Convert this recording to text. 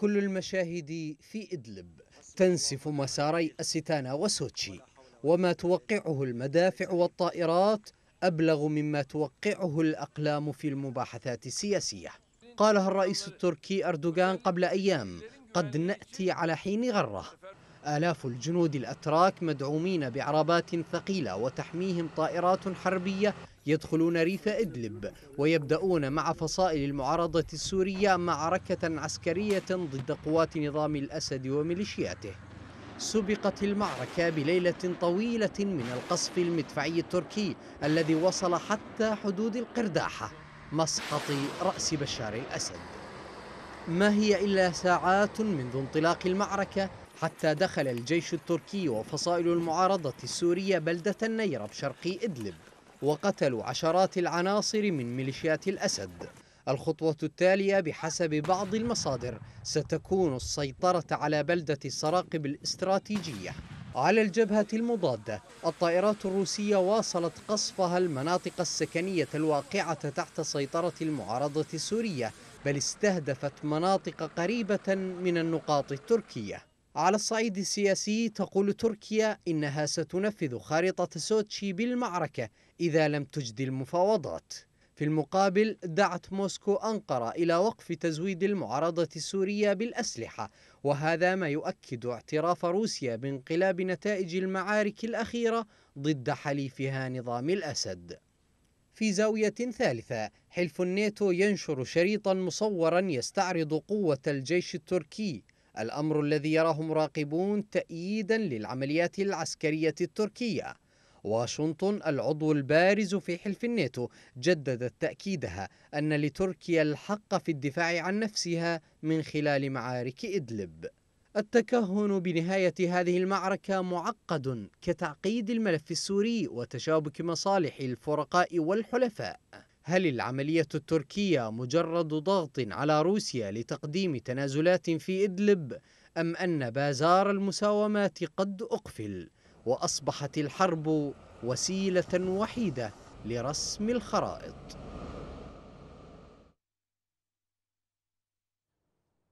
كل المشاهد في إدلب تنسف مساري أستانا وسوتشي وما توقعه المدافع والطائرات أبلغ مما توقعه الأقلام في المباحثات السياسية قالها الرئيس التركي أردوغان قبل أيام قد نأتي على حين غرة آلاف الجنود الأتراك مدعومين بعربات ثقيلة وتحميهم طائرات حربية يدخلون ريف إدلب ويبدأون مع فصائل المعارضة السورية معركة عسكرية ضد قوات نظام الأسد وميليشياته سبقت المعركة بليلة طويلة من القصف المدفعي التركي الذي وصل حتى حدود القرداحة مسقط رأس بشار الأسد ما هي إلا ساعات منذ انطلاق المعركة حتى دخل الجيش التركي وفصائل المعارضة السورية بلدة النيرب شرقي إدلب وقتلوا عشرات العناصر من ميليشيات الأسد الخطوة التالية بحسب بعض المصادر ستكون السيطرة على بلدة السراقب الاستراتيجية على الجبهة المضادة الطائرات الروسية واصلت قصفها المناطق السكنية الواقعة تحت سيطرة المعارضة السورية بل استهدفت مناطق قريبة من النقاط التركية على الصعيد السياسي تقول تركيا إنها ستنفذ خارطة سوتشي بالمعركة إذا لم تجدي المفاوضات في المقابل دعت موسكو أنقرة إلى وقف تزويد المعارضة السورية بالأسلحة وهذا ما يؤكد اعتراف روسيا بانقلاب نتائج المعارك الأخيرة ضد حليفها نظام الأسد في زاوية ثالثة حلف الناتو ينشر شريطا مصورا يستعرض قوة الجيش التركي الأمر الذي يراه مراقبون تأييدا للعمليات العسكرية التركية واشنطن العضو البارز في حلف الناتو جددت تأكيدها أن لتركيا الحق في الدفاع عن نفسها من خلال معارك إدلب التكهن بنهاية هذه المعركة معقد كتعقيد الملف السوري وتشابك مصالح الفرقاء والحلفاء هل العملية التركية مجرد ضغط على روسيا لتقديم تنازلات في إدلب أم أن بازار المساومات قد أقفل وأصبحت الحرب وسيلة وحيدة لرسم الخرائط؟